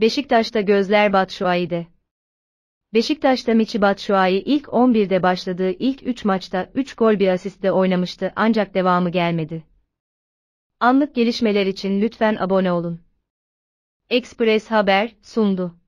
Beşiktaş'ta gözler Batshuayi'de. Beşiktaş'ta Miçi Batshuayi ilk 11'de başladığı ilk 3 maçta 3 gol bir asistle oynamıştı ancak devamı gelmedi. Anlık gelişmeler için lütfen abone olun. Express Haber sundu.